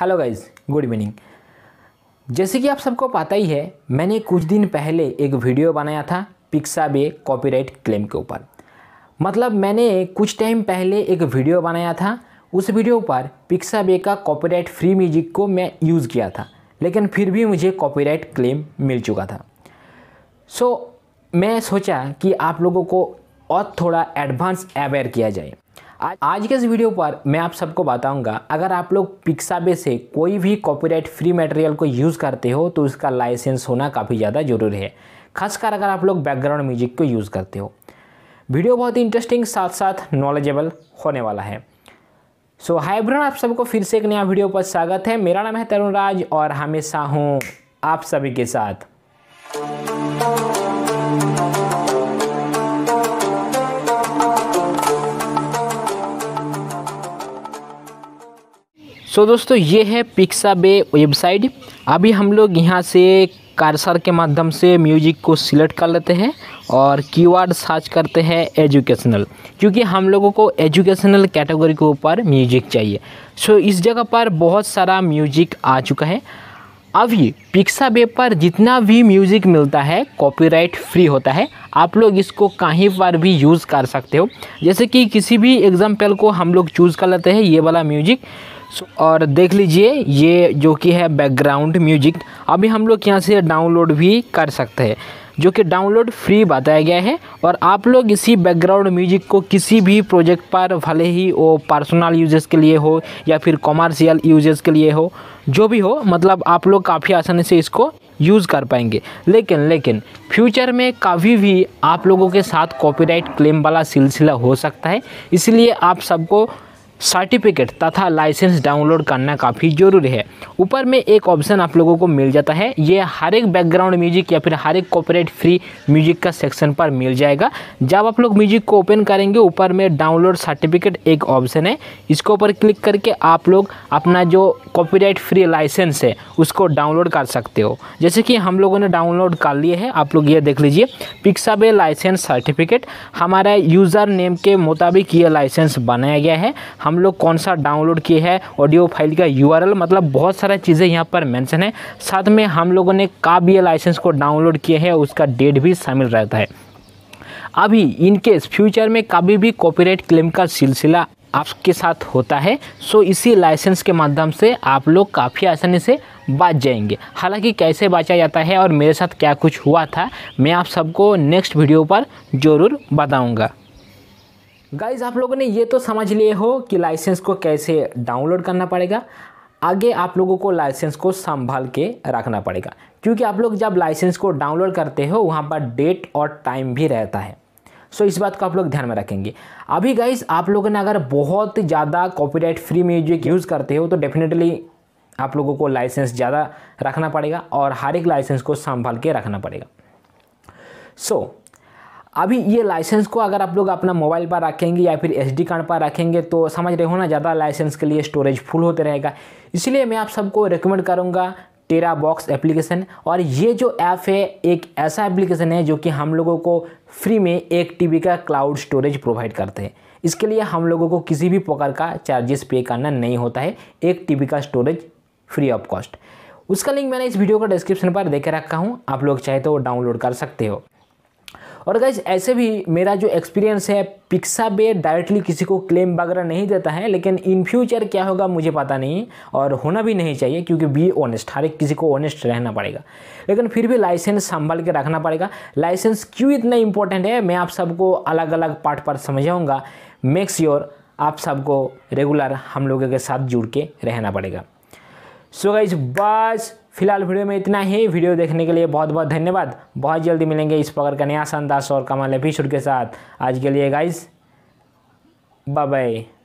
hello guys good evening जैसे कि आप सबको पता ही है मैंने कुछ दिन पहले एक वीडियो बनाया था पिक्सा बे कॉपीराइट क्लेम के ऊपर मतलब मैंने कुछ टाइम पहले एक वीडियो बनाया था उस वीडियो पर पिक्सा बे का कॉपीराइट फ्री म्यूजिक को मैं यूज़ किया था लेकिन फिर भी मुझे कॉपीराइट क्लेम मिल चुका था सो so, मैं सोचा कि आप लोगों को और थोड़ा एडवांस अवेयर किया जाए आज आज के इस वीडियो पर मैं आप सबको बताऊंगा अगर आप लोग पिक्साबे से कोई भी कॉपीराइट फ्री मटेरियल को यूज़ करते हो तो उसका लाइसेंस होना काफ़ी ज़्यादा ज़रूरी है खासकर अगर आप लोग बैकग्राउंड म्यूजिक को यूज़ करते हो वीडियो बहुत ही इंटरेस्टिंग साथ साथ नॉलेजेबल होने वाला है सो so, हाइब्रन आप सबको फिर से एक नया वीडियो पर स्वागत है मेरा नाम है तरुण राज और हमेशा हूँ आप सभी के साथ सो so, दोस्तों ये है पिक्सा बे वेबसाइट अभी हम लोग यहाँ से कारसर के माध्यम से म्यूजिक को सिलेक्ट कर लेते हैं और कीवर्ड सर्च करते हैं एजुकेशनल क्योंकि हम लोगों को एजुकेशनल कैटेगरी के ऊपर म्यूजिक चाहिए सो so, इस जगह पर बहुत सारा म्यूजिक आ चुका है अभी पिक्सा बे पर जितना भी म्यूज़िक मिलता है कॉपीराइट फ्री होता है आप लोग इसको कहीं पर भी यूज़ कर सकते हो जैसे कि किसी भी एग्जाम्पल को हम लोग चूज़ कर लेते हैं ये वाला म्यूजिक सो और देख लीजिए ये जो कि है बैकग्राउंड म्यूजिक अभी हम लोग यहाँ से डाउनलोड भी कर सकते हैं जो कि डाउनलोड फ्री बताया गया है और आप लोग इसी बैकग्राउंड म्यूजिक को किसी भी प्रोजेक्ट पर भले ही वो पर्सनल यूजेस के लिए हो या फिर कॉमर्शियल यूजेस के लिए हो जो भी हो मतलब आप लोग काफ़ी आसानी से इसको यूज़ कर पाएंगे लेकिन लेकिन फ्यूचर में कभी भी आप लोगों के साथ कॉपीराइट क्लेम वाला सिलसिला हो सकता है इसलिए आप सबको सर्टिफिकेट तथा लाइसेंस डाउनलोड करना काफ़ी ज़रूरी है ऊपर में एक ऑप्शन आप लोगों को मिल जाता है ये हर एक बैकग्राउंड म्यूजिक या फिर हर एक कॉपरेट फ्री म्यूजिक का सेक्शन पर मिल जाएगा जब आप लोग म्यूजिक को ओपन करेंगे ऊपर में डाउनलोड सर्टिफिकेट एक ऑप्शन है इसके ऊपर क्लिक करके आप लोग अपना जो कॉपीराइट फ्री लाइसेंस है उसको डाउनलोड कर सकते हो जैसे कि हम लोगों ने डाउनलोड कर लिए है आप लोग ये देख लीजिए पिक्साबे लाइसेंस सर्टिफिकेट हमारा यूज़र नेम के मुताबिक ये लाइसेंस बनाया गया है हम हम लोग कौन सा डाउनलोड किए हैं ऑडियो फाइल का यू मतलब बहुत सारा चीज़ें यहाँ पर मैंसन है साथ में हम लोगों ने काबिया लाइसेंस को डाउनलोड किया है उसका डेट भी शामिल रहता है अभी इनकेस फ्यूचर में कभी भी कॉपीराइट क्लेम का सिलसिला आपके साथ होता है सो इसी लाइसेंस के माध्यम से आप लोग काफ़ी आसानी से बच जाएंगे हालांकि कैसे बचा जाता है और मेरे साथ क्या कुछ हुआ था मैं आप सबको नेक्स्ट वीडियो पर ज़रूर बताऊंगा गाइज आप लोगों ने ये तो समझ लिए हो कि लाइसेंस को कैसे डाउनलोड करना पड़ेगा आगे आप लोगों को लाइसेंस को संभाल के रखना पड़ेगा क्योंकि आप लोग जब लाइसेंस को डाउनलोड करते हो वहाँ पर डेट और टाइम भी रहता है सो इस बात को आप लोग ध्यान में रखेंगे अभी गाइज आप लोगों ने अगर बहुत ज़्यादा कॉपीराइट फ्री म्यूजिक यूज़ करते हो तो डेफिनेटली आप लोगों को लाइसेंस ज़्यादा रखना पड़ेगा और हर एक लाइसेंस को संभाल के रखना पड़ेगा सो so, अभी ये लाइसेंस को अगर आप लोग अपना मोबाइल पर रखेंगे या फिर एसडी कार्ड पर रखेंगे तो समझ रहे हो ना ज़्यादा लाइसेंस के लिए स्टोरेज फुल होते रहेगा इसलिए मैं आप सबको रिकमेंड करूँगा टेरा बॉक्स एप्लीकेशन और ये जो ऐप है एक ऐसा एप्लीकेशन है जो कि हम लोगों को फ्री में एक टी का क्लाउड स्टोरेज प्रोवाइड करते हैं इसके लिए हम लोगों को किसी भी प्रकार का चार्जेस पे करना नहीं होता है एक टी का स्टोरेज फ्री ऑफ कॉस्ट उसका लिंक मैंने इस वीडियो का डिस्क्रिप्शन पर देकर रखा हूँ आप लोग चाहे तो डाउनलोड कर सकते हो और गाइज ऐसे भी मेरा जो एक्सपीरियंस है पिक्सा बे डायरेक्टली किसी को क्लेम वगैरह नहीं देता है लेकिन इन फ्यूचर क्या होगा मुझे पता नहीं और होना भी नहीं चाहिए क्योंकि बी ऑनेस्ट हर एक किसी को ऑनेस्ट रहना पड़ेगा लेकिन फिर भी लाइसेंस संभाल के रखना पड़ेगा लाइसेंस क्यों इतना इंपॉर्टेंट है मैं आप सबको अलग अलग पार्ट पर समझाऊँगा मेक श्योर आप सबको रेगुलर हम लोगों के साथ जुड़ के रहना पड़ेगा सो गाइज बस फिलहाल वीडियो में इतना ही वीडियो देखने के लिए बहुत बहुत धन्यवाद बहुत जल्दी मिलेंगे इस प्रकार का नया संदास और कमाल एपिसोड के साथ आज के लिए गाइज बाय बाय